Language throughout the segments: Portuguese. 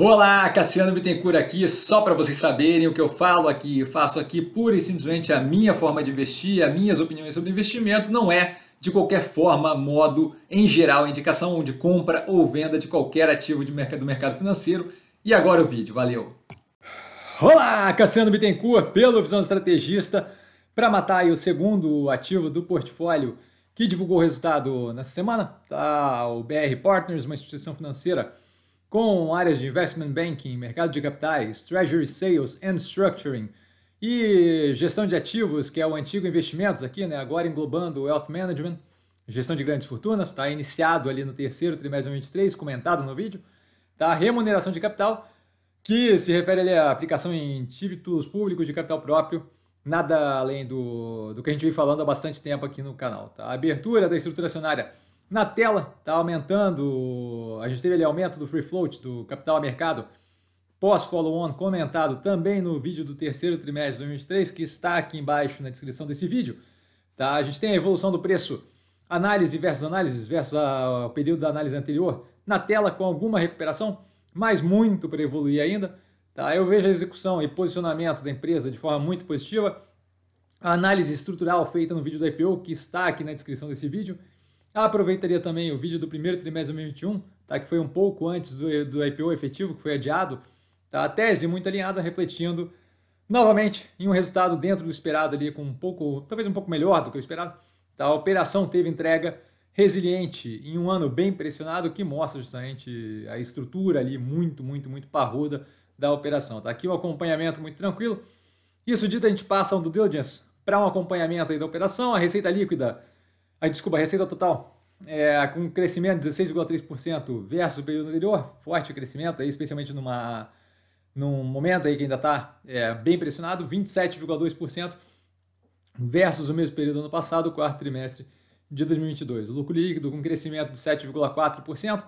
Olá, Cassiano Bittencourt aqui, só para vocês saberem o que eu falo aqui, eu faço aqui pura e simplesmente a minha forma de investir, as minhas opiniões sobre investimento, não é de qualquer forma, modo, em geral, indicação de compra ou venda de qualquer ativo de mercado, do mercado financeiro. E agora o vídeo, valeu! Olá, Cassiano Bittencourt, pelo Visão Estrategista, para matar o segundo ativo do portfólio que divulgou o resultado nessa semana, tá? o BR Partners, uma instituição financeira com áreas de investment banking, mercado de capitais, treasury sales and structuring e gestão de ativos, que é o antigo investimentos aqui, né? agora englobando wealth management, gestão de grandes fortunas, está iniciado ali no terceiro trimestre de 2023, comentado no vídeo, da tá? remuneração de capital, que se refere ali à aplicação em títulos públicos de capital próprio, nada além do, do que a gente vem falando há bastante tempo aqui no canal. Tá? Abertura da estrutura acionária na tela está aumentando, a gente teve ali aumento do free float do capital a mercado pós-follow-on comentado também no vídeo do terceiro trimestre de 2023, que está aqui embaixo na descrição desse vídeo. Tá? A gente tem a evolução do preço análise versus análise versus o período da análise anterior na tela com alguma recuperação, mas muito para evoluir ainda. Tá? Eu vejo a execução e posicionamento da empresa de forma muito positiva. A análise estrutural feita no vídeo da IPO, que está aqui na descrição desse vídeo. Aproveitaria também o vídeo do primeiro trimestre de 2021, tá? que foi um pouco antes do, do IPO efetivo, que foi adiado. Tá? A tese muito alinhada, refletindo novamente em um resultado dentro do esperado ali, com um pouco, talvez um pouco melhor do que o esperado. Tá? A operação teve entrega resiliente em um ano bem pressionado, que mostra justamente a estrutura ali muito, muito, muito parruda da operação. Tá? Aqui um acompanhamento muito tranquilo. Isso dito, a gente passa um do diligence para um acompanhamento aí da operação, a receita líquida a desculpa, a receita total. É, com crescimento de 16,3% versus o período anterior, forte crescimento, aí, especialmente numa, num momento aí que ainda está é, bem pressionado, 27,2% versus o mesmo período ano passado, quarto trimestre de 2022. O lucro líquido com crescimento de 7,4%,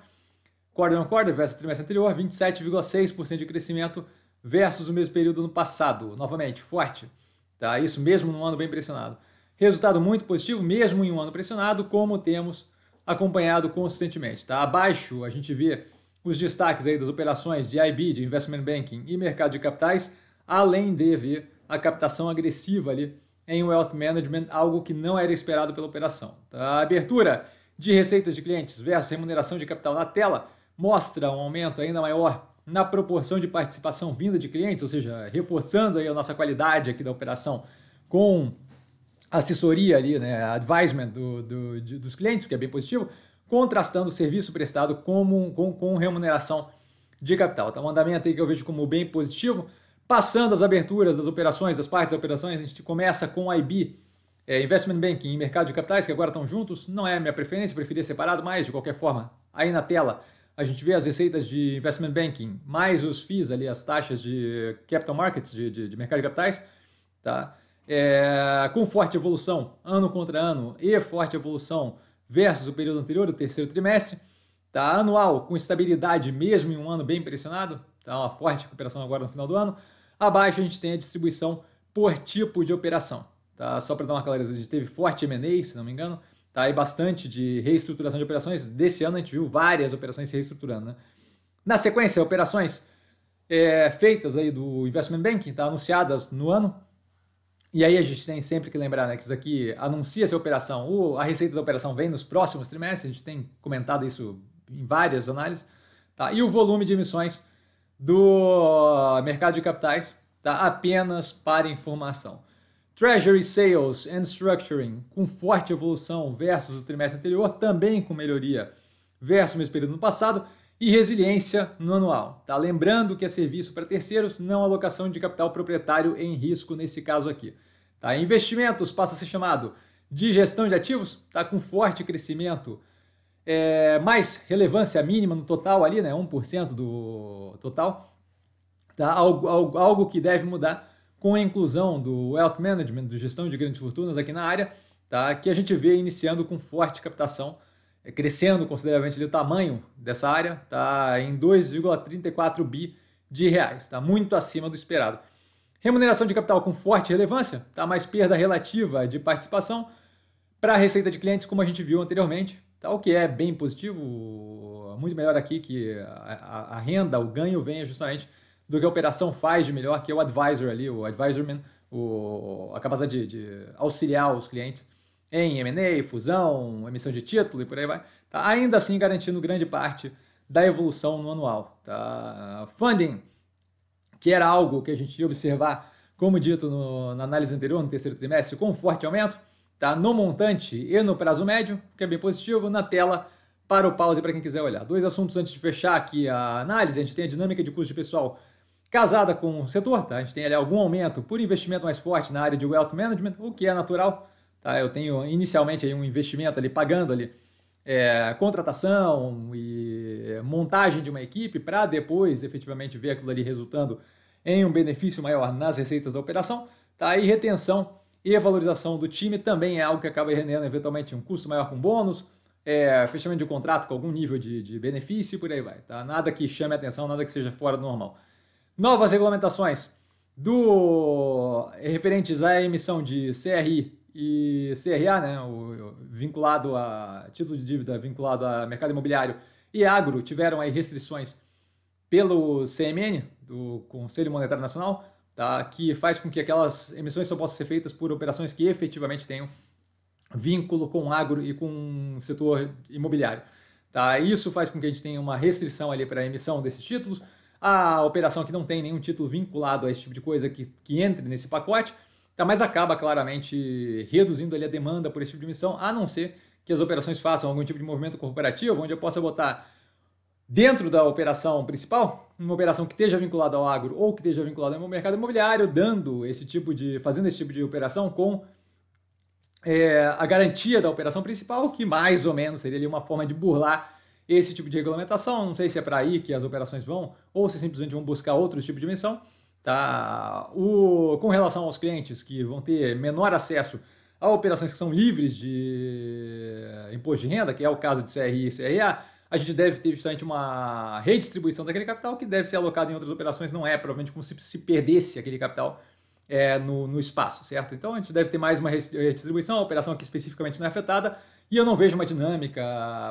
quarter on quarter versus o trimestre anterior, 27,6% de crescimento versus o mesmo período ano passado, novamente, forte. Tá? Isso mesmo num ano bem pressionado. Resultado muito positivo, mesmo em um ano pressionado, como temos acompanhado consistentemente. Tá? Abaixo a gente vê os destaques aí das operações de IB, de Investment Banking e mercado de capitais, além de ver a captação agressiva ali em Wealth Management, algo que não era esperado pela operação. Tá? A abertura de receitas de clientes versus remuneração de capital na tela mostra um aumento ainda maior na proporção de participação vinda de clientes, ou seja, reforçando aí a nossa qualidade aqui da operação com assessoria ali, né, advisement do, do, de, dos clientes, que é bem positivo, contrastando o serviço prestado com, com, com remuneração de capital. Tá? Então, um andamento aí que eu vejo como bem positivo. Passando as aberturas das operações, das partes das operações, a gente começa com a IB, é, Investment Banking e Mercado de Capitais, que agora estão juntos. Não é minha preferência, preferia separado, mas de qualquer forma, aí na tela a gente vê as receitas de Investment Banking, mais os FIIs ali, as taxas de Capital Markets, de, de, de Mercado de Capitais, tá? é, com forte evolução ano contra ano e forte evolução versus o período anterior, o terceiro trimestre. Tá? Anual com estabilidade mesmo em um ano bem pressionado, tá? uma forte recuperação agora no final do ano. Abaixo a gente tem a distribuição por tipo de operação. Tá? Só para dar uma clareza, a gente teve forte M&A, se não me engano, tá? e bastante de reestruturação de operações. Desse ano a gente viu várias operações se reestruturando. Né? Na sequência, operações é, feitas aí do Investment Banking, tá? anunciadas no ano, e aí a gente tem sempre que lembrar né, que isso aqui anuncia-se a operação, o, a receita da operação vem nos próximos trimestres, a gente tem comentado isso em várias análises, tá? e o volume de emissões do mercado de capitais, tá? apenas para informação. Treasury Sales and Structuring, com forte evolução versus o trimestre anterior, também com melhoria versus o mesmo período no passado, e resiliência no anual. Tá? Lembrando que é serviço para terceiros, não alocação de capital proprietário em risco nesse caso aqui. Tá? Investimentos passa a ser chamado de gestão de ativos, tá com forte crescimento, é, mais relevância mínima no total ali, né? 1% do total. Tá? Algo, algo, algo que deve mudar com a inclusão do wealth management, do gestão de grandes fortunas aqui na área, tá? que a gente vê iniciando com forte captação é crescendo consideravelmente o tamanho dessa área, está em 2,34 bi de reais, está muito acima do esperado. Remuneração de capital com forte relevância, está mais perda relativa de participação para a receita de clientes, como a gente viu anteriormente, tá? o que é bem positivo, muito melhor aqui que a, a renda, o ganho venha justamente do que a operação faz de melhor, que é o advisor ali, o advisorman, o, a capacidade de, de auxiliar os clientes em M&A, fusão, emissão de título e por aí vai, tá? ainda assim garantindo grande parte da evolução no anual. Tá? Funding, que era algo que a gente ia observar, como dito no, na análise anterior, no terceiro trimestre, com um forte aumento, tá? no montante e no prazo médio, que é bem positivo, na tela para o pause para quem quiser olhar. Dois assuntos antes de fechar aqui a análise, a gente tem a dinâmica de custo de pessoal casada com o setor, tá? a gente tem ali algum aumento por investimento mais forte na área de wealth management, o que é natural, Tá? Eu tenho inicialmente um investimento ali pagando ali é, contratação e é, montagem de uma equipe para depois efetivamente ver aquilo ali resultando em um benefício maior nas receitas da operação. Tá? E retenção e valorização do time também é algo que acaba rendendo eventualmente um custo maior com bônus, é, fechamento de um contrato com algum nível de, de benefício e por aí vai. Tá? Nada que chame atenção, nada que seja fora do normal. Novas regulamentações do referentes à emissão de CRI e CRA, né, o, vinculado a título de dívida vinculado a mercado imobiliário e agro tiveram aí restrições pelo CMN, do Conselho Monetário Nacional, tá, que faz com que aquelas emissões só possam ser feitas por operações que efetivamente tenham vínculo com agro e com o setor imobiliário. Tá? Isso faz com que a gente tenha uma restrição ali para a emissão desses títulos. A operação que não tem nenhum título vinculado a esse tipo de coisa que, que entre nesse pacote, Tá, mas acaba claramente reduzindo ali a demanda por esse tipo de missão, a não ser que as operações façam algum tipo de movimento corporativo, onde eu possa botar dentro da operação principal, uma operação que esteja vinculada ao agro ou que esteja vinculada ao mercado imobiliário, dando esse tipo de, fazendo esse tipo de operação com é, a garantia da operação principal, que mais ou menos seria ali uma forma de burlar esse tipo de regulamentação. Não sei se é para aí que as operações vão, ou se simplesmente vão buscar outro tipo de missão. Tá? O, com relação aos clientes que vão ter menor acesso a operações que são livres de imposto de renda, que é o caso de CRI e CRA, a gente deve ter justamente uma redistribuição daquele capital que deve ser alocado em outras operações, não é provavelmente como se, se perdesse aquele capital é, no, no espaço, certo? Então a gente deve ter mais uma redistribuição, a operação aqui especificamente não é afetada, e eu não vejo uma dinâmica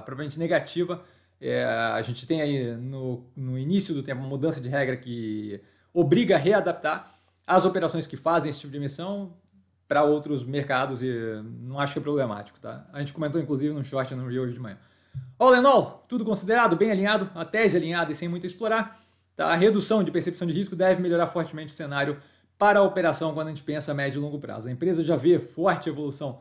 provavelmente negativa. É, a gente tem aí no, no início do tempo uma mudança de regra que obriga a readaptar as operações que fazem esse tipo de emissão para outros mercados e não acho é problemático, tá? A gente comentou inclusive no short no Rio hoje de manhã. All in all, tudo considerado, bem alinhado, a tese alinhada e sem muito explorar, tá? a redução de percepção de risco deve melhorar fortemente o cenário para a operação quando a gente pensa a médio e longo prazo. A empresa já vê forte evolução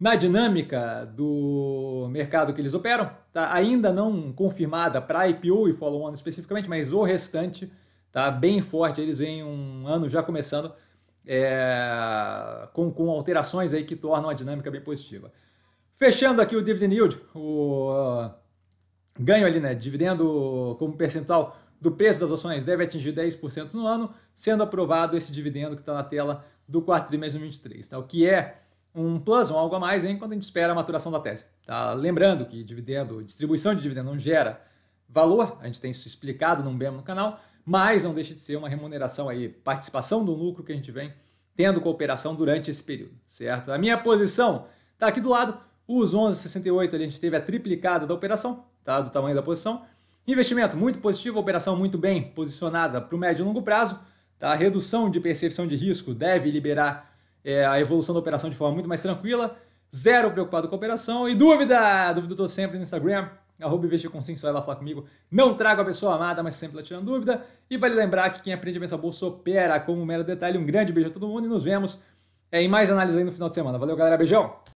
na dinâmica do mercado que eles operam, tá? ainda não confirmada para IPO e follow-on especificamente, mas o restante tá? bem forte. Eles vêm um ano já começando é, com, com alterações aí que tornam a dinâmica bem positiva. Fechando aqui o dividend yield, o ah, ganho ali, né, dividendo como percentual do preço das ações deve atingir 10% no ano, sendo aprovado esse dividendo que está na tela do quarto trimestre de 2023, tá? o que é um plus, um algo a mais, hein, quando a gente espera a maturação da tese. Tá? Lembrando que dividendo, distribuição de dividendo não gera valor, a gente tem isso explicado num BEM no canal, mas não deixa de ser uma remuneração aí, participação do lucro que a gente vem tendo cooperação durante esse período, certo? A minha posição está aqui do lado, os 11,68 a gente teve a triplicada da operação, tá? Do tamanho da posição. Investimento muito positivo, operação muito bem posicionada para o médio e longo prazo. Tá? A redução de percepção de risco deve liberar é, a evolução da operação de forma muito mais tranquila. Zero preocupado com a operação. E dúvida? Dúvida eu estou sempre no Instagram, arroba investir ela fala comigo. Não trago a pessoa amada, mas sempre lá tirando dúvida. E vale lembrar que quem aprende a pensar bolsa opera como um mero detalhe. Um grande beijo a todo mundo e nos vemos é, em mais análise aí no final de semana. Valeu, galera. Beijão!